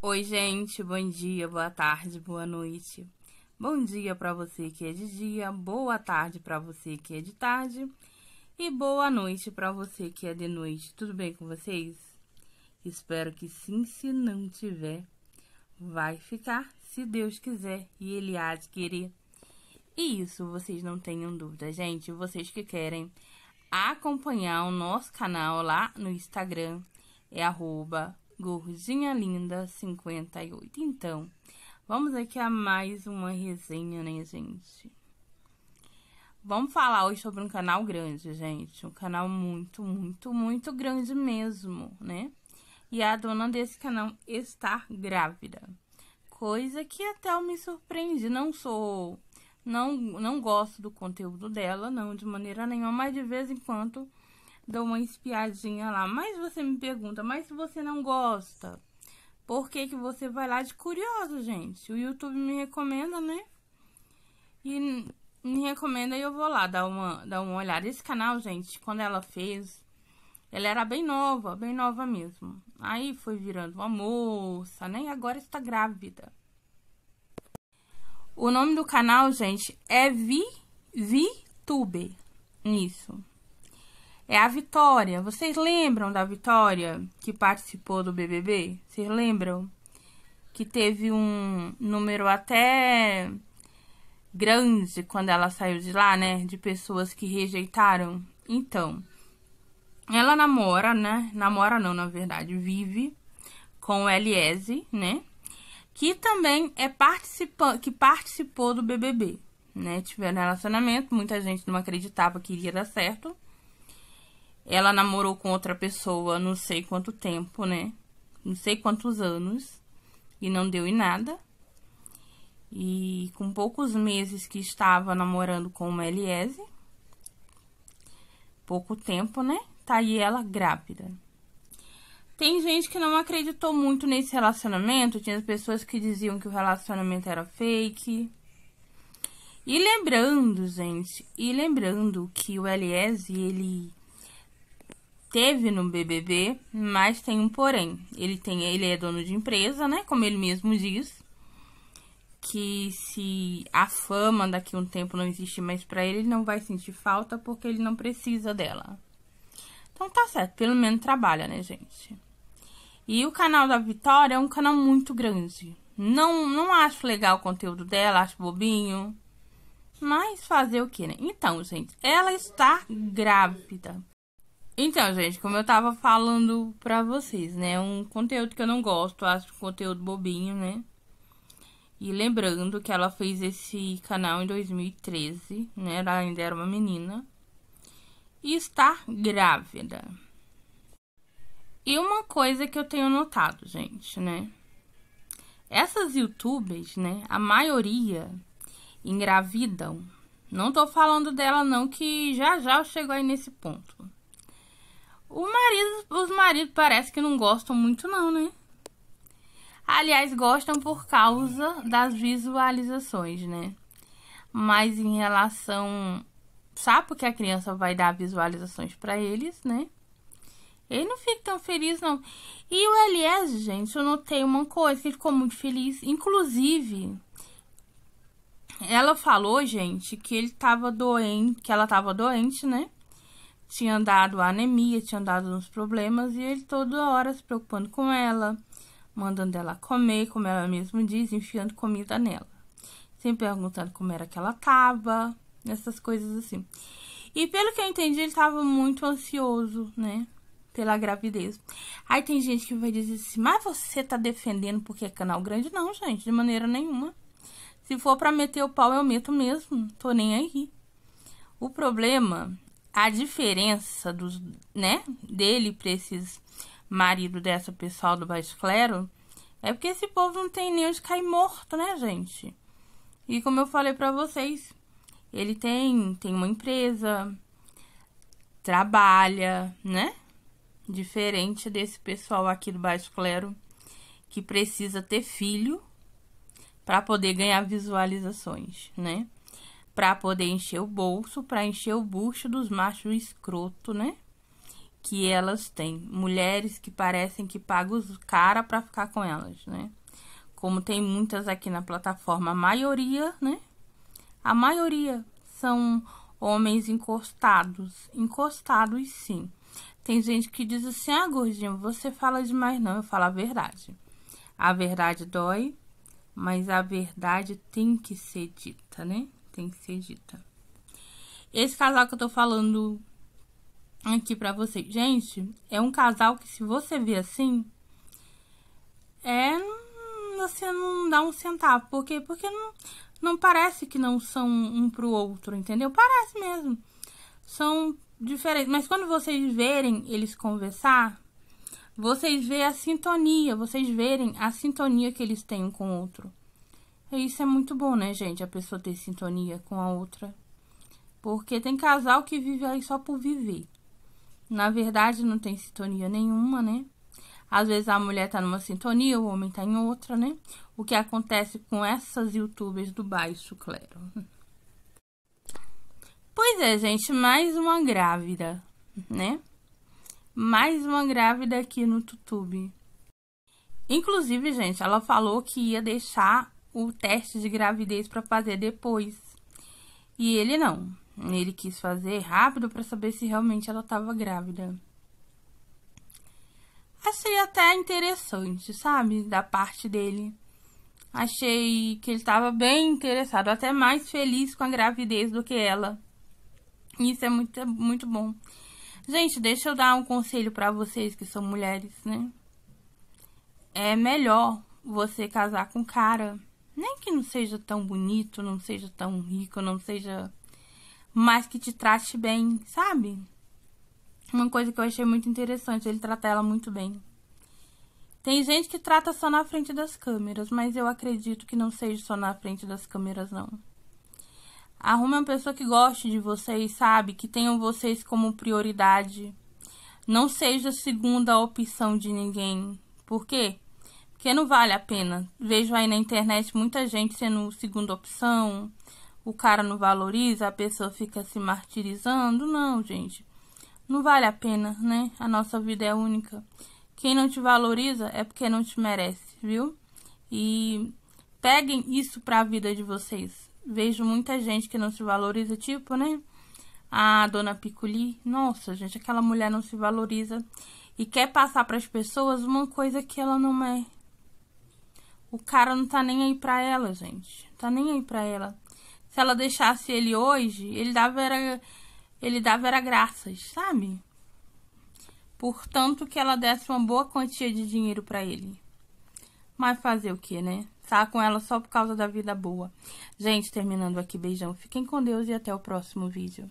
Oi, gente, bom dia, boa tarde, boa noite. Bom dia para você que é de dia, boa tarde para você que é de tarde e boa noite para você que é de noite. Tudo bem com vocês? Espero que sim, se não tiver, vai ficar, se Deus quiser e Ele há de querer. E isso vocês não tenham dúvida, gente. Vocês que querem acompanhar o nosso canal lá no Instagram é arroba Gordinha Linda 58. Então, vamos aqui a mais uma resenha, né, gente? Vamos falar hoje sobre um canal grande, gente. Um canal muito, muito, muito grande mesmo, né? E a dona desse canal está grávida. Coisa que até eu me surpreende. Não sou. Não, não gosto do conteúdo dela, não, de maneira nenhuma, mas de vez em quando dou uma espiadinha lá. Mas você me pergunta, mas se você não gosta, por que, que você vai lá de curioso, gente? O YouTube me recomenda, né? E me recomenda e eu vou lá dar uma, dar uma olhada. Esse canal, gente, quando ela fez, ela era bem nova, bem nova mesmo. Aí foi virando uma moça, né? E agora está grávida. O nome do canal, gente, é Vi, VTuber. Isso, é a Vitória. Vocês lembram da Vitória que participou do BBB? Vocês lembram? Que teve um número até grande quando ela saiu de lá, né? De pessoas que rejeitaram. Então, ela namora, né? Namora não, na verdade, vive com o Eliese, né? Que também é participa que participou do BBB, né? Tiveram relacionamento, muita gente não acreditava que iria dar certo. Ela namorou com outra pessoa não sei quanto tempo, né? Não sei quantos anos. E não deu em nada. E com poucos meses que estava namorando com uma Eliese, pouco tempo, né? Tá aí ela grávida. Tem gente que não acreditou muito nesse relacionamento, tinha pessoas que diziam que o relacionamento era fake. E lembrando, gente, e lembrando que o Eliese, ele teve no BBB, mas tem um porém. Ele tem, ele é dono de empresa, né? Como ele mesmo diz, que se a fama daqui a um tempo não existir mais para ele, ele não vai sentir falta porque ele não precisa dela. Então tá certo, pelo menos trabalha, né, gente? E o canal da Vitória é um canal muito grande. Não, não acho legal o conteúdo dela, acho bobinho. Mas fazer o que, né? Então, gente, ela está grávida. Então, gente, como eu tava falando pra vocês, né? Um conteúdo que eu não gosto, acho um conteúdo bobinho, né? E lembrando que ela fez esse canal em 2013, né? Ela ainda era uma menina. E está grávida. E uma coisa que eu tenho notado, gente, né? Essas youtubers, né? A maioria engravidam. Não tô falando dela, não, que já já eu chego aí nesse ponto os maridos parece que não gostam muito, não, né? Aliás, gostam por causa das visualizações, né? Mas em relação. Sabe porque a criança vai dar visualizações para eles, né? Ele não fica tão feliz, não. E o Elias, gente, eu notei uma coisa que ele ficou muito feliz. Inclusive, ela falou, gente, que ele tava doente, que ela tava doente, né? tinha dado a anemia, tinha dado uns problemas e ele toda hora se preocupando com ela, mandando ela comer, como ela mesma diz, enfiando comida nela. Sempre perguntando como era que ela tava, essas coisas assim. E pelo que eu entendi, ele tava muito ansioso, né? Pela gravidez. Aí tem gente que vai dizer assim, mas você tá defendendo porque é canal grande? Não, gente, de maneira nenhuma. Se for para meter o pau, eu meto mesmo, tô nem aí. O problema a diferença dos, né, dele para esses marido dessa pessoal do baixo clero é porque esse povo não tem nem onde cair morto, né, gente? E como eu falei para vocês, ele tem tem uma empresa, trabalha, né? Diferente desse pessoal aqui do baixo clero que precisa ter filho para poder ganhar visualizações, né? para poder encher o bolso, para encher o bucho dos machos escroto, né? Que elas têm. Mulheres que parecem que pagam os cara para ficar com elas, né? Como tem muitas aqui na plataforma, a maioria, né? A maioria são homens encostados. Encostados, sim. Tem gente que diz assim: ah, gordinho, você fala demais, não. Eu falo a verdade. A verdade dói, mas a verdade tem que ser dita, né? tem que ser dita. Esse casal que eu tô falando aqui pra vocês, gente, é um casal que se você ver assim, é você não dá um centavo, porque porque não não parece que não são um pro outro, entendeu? Parece mesmo. São diferentes, mas quando vocês verem eles conversar, vocês vê a sintonia, vocês verem a sintonia que eles têm um com o outro. E isso é muito bom, né, gente? A pessoa ter sintonia com a outra. Porque tem casal que vive aí só por viver. Na verdade, não tem sintonia nenhuma, né? Às vezes a mulher tá numa sintonia, o homem tá em outra, né? O que acontece com essas youtubers do baixo clero. Pois é, gente, mais uma grávida, né? Mais uma grávida aqui no YouTube. Inclusive, gente, ela falou que ia deixar o teste de gravidez para fazer depois. E ele não. Ele quis fazer rápido para saber se realmente ela estava grávida. Achei até interessante, sabe? Da parte dele. Achei que ele estava bem interessado, até mais feliz com a gravidez do que ela. Isso é muito, muito bom. Gente, deixa eu dar um conselho para vocês que são mulheres, né? É melhor você casar com cara nem que não seja tão bonito, não seja tão rico, não seja. Mas que te trate bem, sabe? Uma coisa que eu achei muito interessante, ele trata ela muito bem. Tem gente que trata só na frente das câmeras, mas eu acredito que não seja só na frente das câmeras, não. Arrume uma pessoa que goste de vocês, sabe? Que tenham vocês como prioridade. Não seja segunda opção de ninguém. Por quê? Porque não vale a pena. Vejo aí na internet muita gente sendo segunda opção, o cara não valoriza, a pessoa fica se martirizando. Não, gente. Não vale a pena, né? A nossa vida é única. Quem não te valoriza é porque não te merece, viu? E peguem isso para a vida de vocês. Vejo muita gente que não se valoriza, tipo, né? A dona Piculi, nossa, gente, aquela mulher não se valoriza e quer passar para as pessoas uma coisa que ela não é, o cara não tá nem aí pra ela, gente. Tá nem aí pra ela. Se ela deixasse ele hoje, ele dava era, ele dava era graças, sabe? Portanto que ela desse uma boa quantia de dinheiro para ele. Mas fazer o que, né? Tá com ela só por causa da vida boa. Gente, terminando aqui, beijão. Fiquem com Deus e até o próximo vídeo.